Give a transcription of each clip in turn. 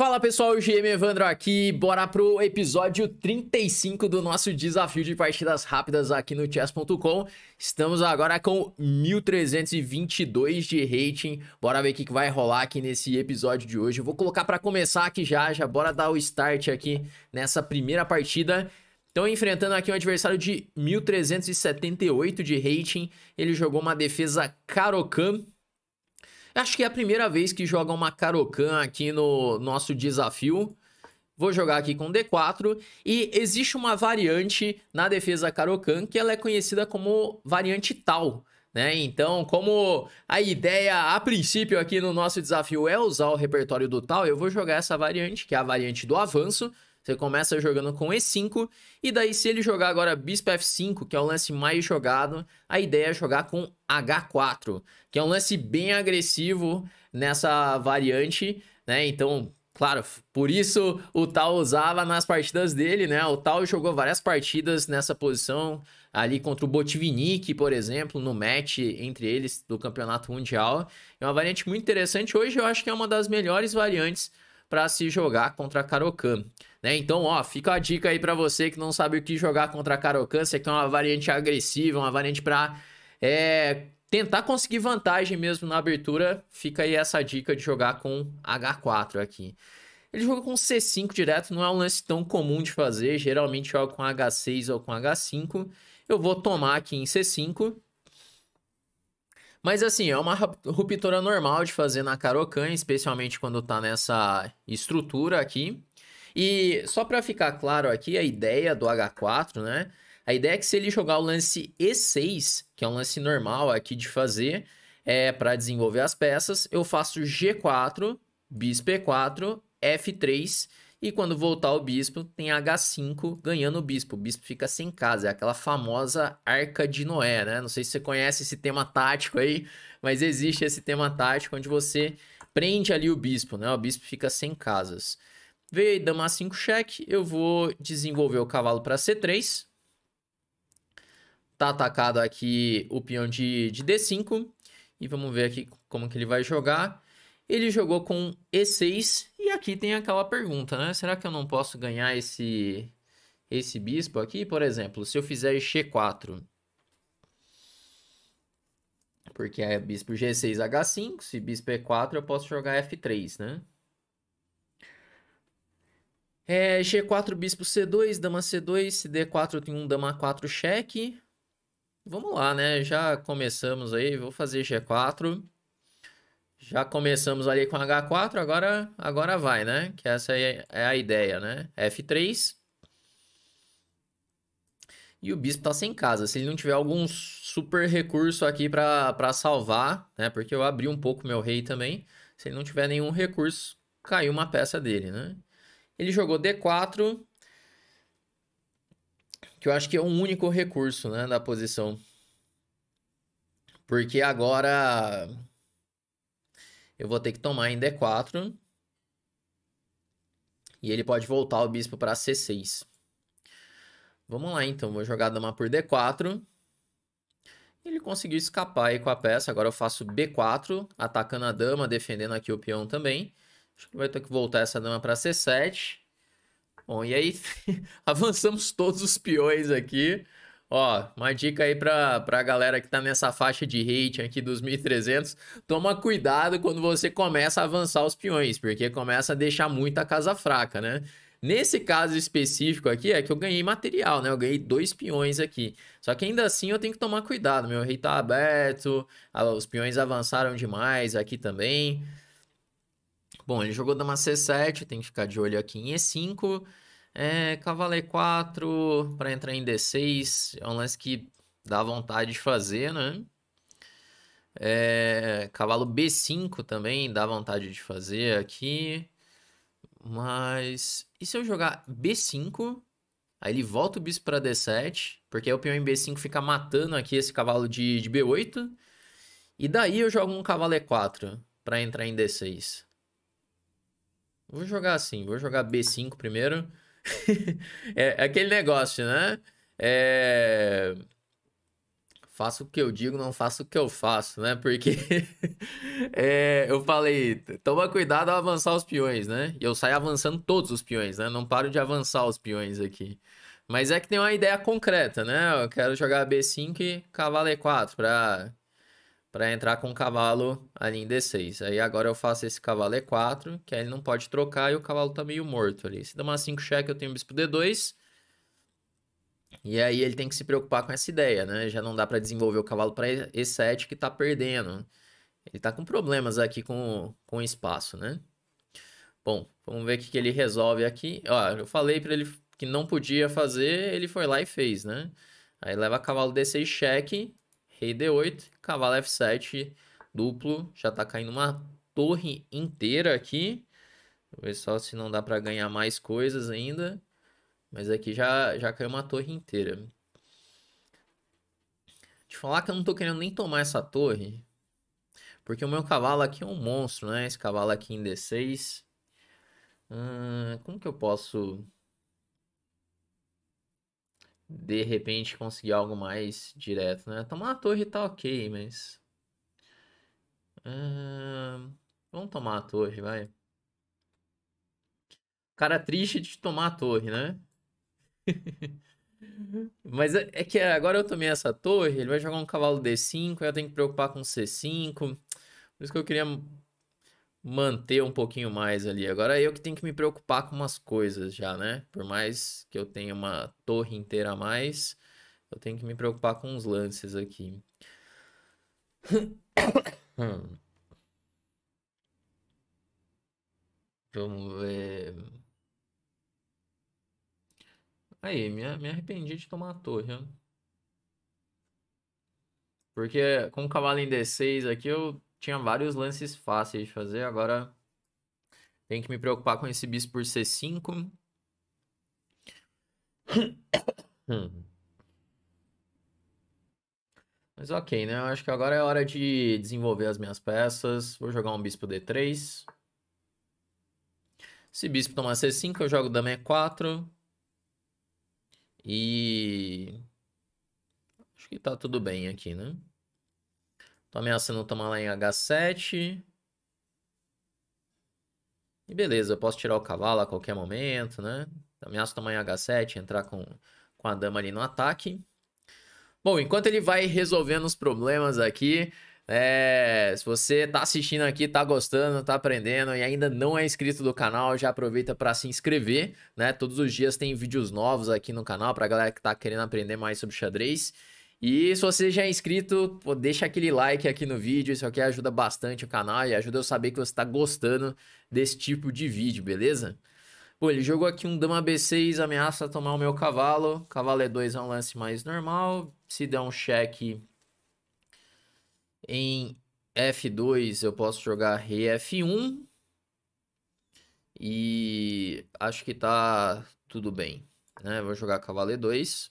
Fala pessoal, o GM Evandro aqui, bora pro episódio 35 do nosso desafio de partidas rápidas aqui no chess.com. Estamos agora com 1322 de rating, bora ver o que, vai rolar aqui nesse episódio de hoje. Eu vou colocar para começar aqui já, já bora dar o start aqui nessa primeira partida. Então, enfrentando aqui um adversário de 1378 de rating, ele jogou uma defesa Karokan, Acho que é a primeira vez que joga uma Karokan aqui no nosso desafio. Vou jogar aqui com D4 e existe uma variante na defesa Karokan que ela é conhecida como variante tal. Né? Então, como a ideia a princípio aqui no nosso desafio é usar o repertório do tal, eu vou jogar essa variante, que é a variante do avanço, você começa jogando com E5, e daí se ele jogar agora Bispo F5, que é o lance mais jogado, a ideia é jogar com H4, que é um lance bem agressivo nessa variante, né? Então, Claro, por isso o Tal usava nas partidas dele, né? O Tal jogou várias partidas nessa posição, ali contra o Botvinnik, por exemplo, no match entre eles do Campeonato Mundial. É uma variante muito interessante. Hoje eu acho que é uma das melhores variantes para se jogar contra a Karokan. Né? Então, ó, fica a dica aí para você que não sabe o que jogar contra a Karokan. Você quer uma variante agressiva, uma variante para é, tentar conseguir vantagem mesmo na abertura. Fica aí essa dica de jogar com H4 aqui. Ele joga com C5 direto, não é um lance tão comum de fazer. Geralmente joga com H6 ou com H5. Eu vou tomar aqui em C5 mas assim, é uma ruptura normal de fazer na Karokan, especialmente quando tá nessa estrutura aqui. E só para ficar claro aqui a ideia do H4, né? A ideia é que se ele jogar o lance E6, que é um lance normal aqui de fazer, é para desenvolver as peças, eu faço G4, bis P4, F3 e quando voltar o bispo, tem H5 ganhando o bispo. O bispo fica sem casa, é aquela famosa Arca de Noé, né? Não sei se você conhece esse tema tático aí, mas existe esse tema tático onde você prende ali o bispo, né? O bispo fica sem casas. Veio dama 5 cheque, eu vou desenvolver o cavalo para C3. Tá atacado aqui o peão de, de D5. E vamos ver aqui como que ele vai jogar. Ele jogou com E6 e aqui tem aquela pergunta, né? Será que eu não posso ganhar esse esse bispo aqui, por exemplo, se eu fizer G4? Porque é bispo G6, H5, se bispo E4 eu posso jogar F3, né? É, G4, bispo C2, dama C2, se D4 eu tenho um dama 4 cheque. Vamos lá, né? Já começamos aí, vou fazer G4. Já começamos ali com H4, agora, agora vai, né? Que essa é a ideia, né? F3. E o bispo tá sem casa. Se ele não tiver algum super recurso aqui para salvar, né? Porque eu abri um pouco meu rei também. Se ele não tiver nenhum recurso, caiu uma peça dele, né? Ele jogou D4, que eu acho que é um único recurso, né, da posição. Porque agora eu vou ter que tomar em D4. E ele pode voltar o bispo para C6. Vamos lá, então. Vou jogar a dama por D4. Ele conseguiu escapar aí com a peça. Agora eu faço B4, atacando a dama, defendendo aqui o peão também. Acho que vai ter que voltar essa dama para C7. Bom, e aí avançamos todos os peões aqui. Ó, uma dica aí pra, pra galera que tá nessa faixa de rating aqui dos 1300. Toma cuidado quando você começa a avançar os peões, porque começa a deixar muita casa fraca, né? Nesse caso específico aqui é que eu ganhei material, né? Eu ganhei dois peões aqui. Só que ainda assim eu tenho que tomar cuidado. Meu rei tá aberto, os peões avançaram demais aqui também. Bom, ele jogou dama C7, tem que ficar de olho aqui em E5. É, cavaleiro 4 para entrar em D6 é um lance que dá vontade de fazer, né? É, cavalo B5 também dá vontade de fazer aqui. Mas e se eu jogar B5? Aí ele volta o bispo para D7, porque aí o peão em B5 fica matando aqui esse cavalo de, de B8. E daí eu jogo um cavalo E4 para entrar em D6. Vou jogar assim, vou jogar B5 primeiro. É, é aquele negócio, né? É... Faço o que eu digo, não faço o que eu faço, né? Porque é, eu falei, toma cuidado ao avançar os peões, né? E eu saio avançando todos os peões, né? Não paro de avançar os peões aqui. Mas é que tem uma ideia concreta, né? Eu quero jogar B5 e cavalo E4 para para entrar com o cavalo ali em D6. Aí agora eu faço esse cavalo E4, que aí ele não pode trocar e o cavalo tá meio morto ali. Se dama 5 cheque, eu tenho bispo D2. E aí ele tem que se preocupar com essa ideia, né? Já não dá para desenvolver o cavalo para E7 que tá perdendo. Ele tá com problemas aqui com, com o espaço, né? Bom, vamos ver o que, que ele resolve aqui. Ó, eu falei para ele que não podia fazer, ele foi lá e fez, né? Aí leva cavalo D6 cheque, rei D8, cavalo F7, duplo. Já tá caindo uma torre inteira aqui. Vou ver só se não dá para ganhar mais coisas ainda. Mas aqui já, já caiu uma torre inteira. Te falar que eu não tô querendo nem tomar essa torre. Porque o meu cavalo aqui é um monstro, né? Esse cavalo aqui em D6. Hum, como que eu posso de repente conseguir algo mais direto, né? Tomar a torre tá ok, mas. Uh... Vamos tomar a torre, vai. Cara é triste de tomar a torre, né? Mas é, é que agora eu tomei essa torre, ele vai jogar um cavalo D5, eu tenho que preocupar com C5. Por isso que eu queria manter um pouquinho mais ali. Agora é eu que tenho que me preocupar com umas coisas já, né? Por mais que eu tenha uma torre inteira a mais, eu tenho que me preocupar com uns lances aqui. Vamos ver. Aí, me, me arrependi de tomar a torre. Porque com o cavalo em D6 aqui eu tinha vários lances fáceis de fazer, agora tem que me preocupar com esse bispo por C5. Mas ok, né? Eu acho que agora é hora de desenvolver as minhas peças. Vou jogar um bispo D3. Se bispo tomar C5, eu jogo dama E4. E... Acho que tá tudo bem aqui, né? Tô ameaçando tomar lá em H7. E beleza, eu posso tirar o cavalo a qualquer momento, né? Ameaço tomar em H7, entrar com, com a dama ali no ataque. Bom, enquanto ele vai resolvendo os problemas aqui, é, se você tá assistindo aqui, tá gostando, tá aprendendo e ainda não é inscrito do canal, já aproveita para se inscrever, né? Todos os dias tem vídeos novos aqui no canal para galera que tá querendo aprender mais sobre xadrez. E se você já é inscrito, pô, deixa aquele like aqui no vídeo, isso aqui ajuda bastante o canal e ajuda eu saber que você está gostando desse tipo de vídeo, beleza? Pô, ele jogou aqui um dama B6, ameaça tomar o meu cavalo. Cavalo E2 é, é um lance mais normal. Se der um cheque em F2, eu posso jogar rei F1. E acho que tá tudo bem, né? Vou jogar cavalo E2.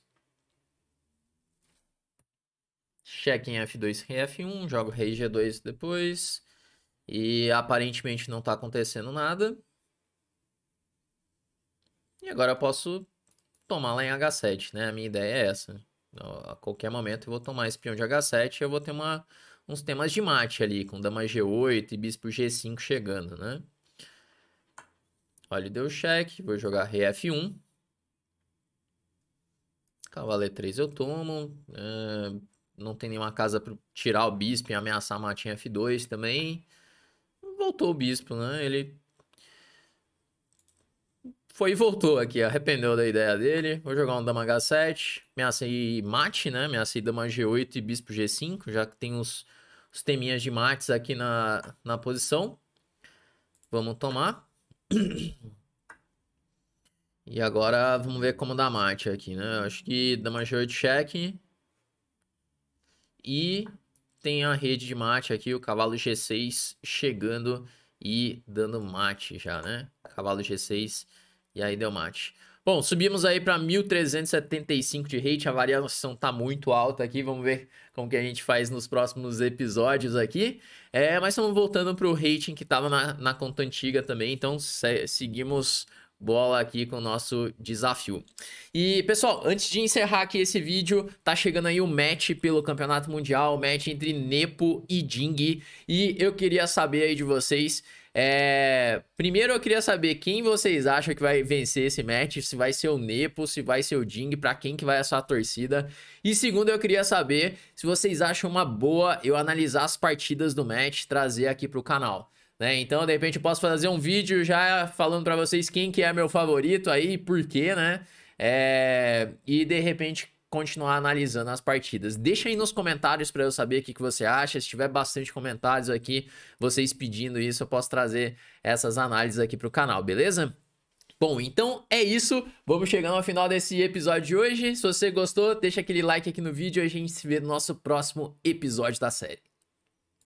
check em F2 rei F1, jogo rei G2 depois. E aparentemente não está acontecendo nada. E agora eu posso tomar lá em H7, né? A minha ideia é essa. A qualquer momento eu vou tomar esse peão de H7 e eu vou ter uma, uns temas de mate ali, com dama G8 e bispo G5 chegando, né? Olha, deu cheque, vou jogar rei F1. Cavalo E3 eu tomo. Né? não tem nenhuma casa para tirar o bispo e ameaçar a Matinha F2 também. Voltou o bispo, né? Ele foi e voltou aqui, arrependeu da ideia dele. Vou jogar um dama H7, ameacei mate, né? Ameacei dama G8 e bispo G5, já que tem os, os teminhas de mates aqui na, na posição. Vamos tomar. E agora vamos ver como dá mate aqui, né? Acho que dama G8 cheque, e tem a rede de mate aqui, o cavalo G6 chegando e dando mate já, né? Cavalo G6 e aí deu mate. Bom, subimos aí para 1.375 de rate, a variação tá muito alta aqui, vamos ver como que a gente faz nos próximos episódios aqui. É, mas estamos voltando para o rating que estava na, na conta antiga também, então se, seguimos bola aqui com o nosso desafio. E, pessoal, antes de encerrar aqui esse vídeo, tá chegando aí o um match pelo Campeonato Mundial, match entre Nepo e Ding. E eu queria saber aí de vocês. É... Primeiro eu queria saber quem vocês acham que vai vencer esse match, se vai ser o Nepo, se vai ser o Ding, para quem que vai essa torcida. E segundo eu queria saber se vocês acham uma boa eu analisar as partidas do match, trazer aqui pro canal. Né? Então, de repente, eu posso fazer um vídeo já falando para vocês quem que é meu favorito aí, por quê, né? É... E, de repente, continuar analisando as partidas. Deixa aí nos comentários para eu saber o que, que você acha. Se tiver bastante comentários aqui, vocês pedindo isso, eu posso trazer essas análises aqui para o canal, beleza? Bom, então é isso. Vamos chegando ao final desse episódio de hoje. Se você gostou, deixa aquele like aqui no vídeo e a gente se vê no nosso próximo episódio da série.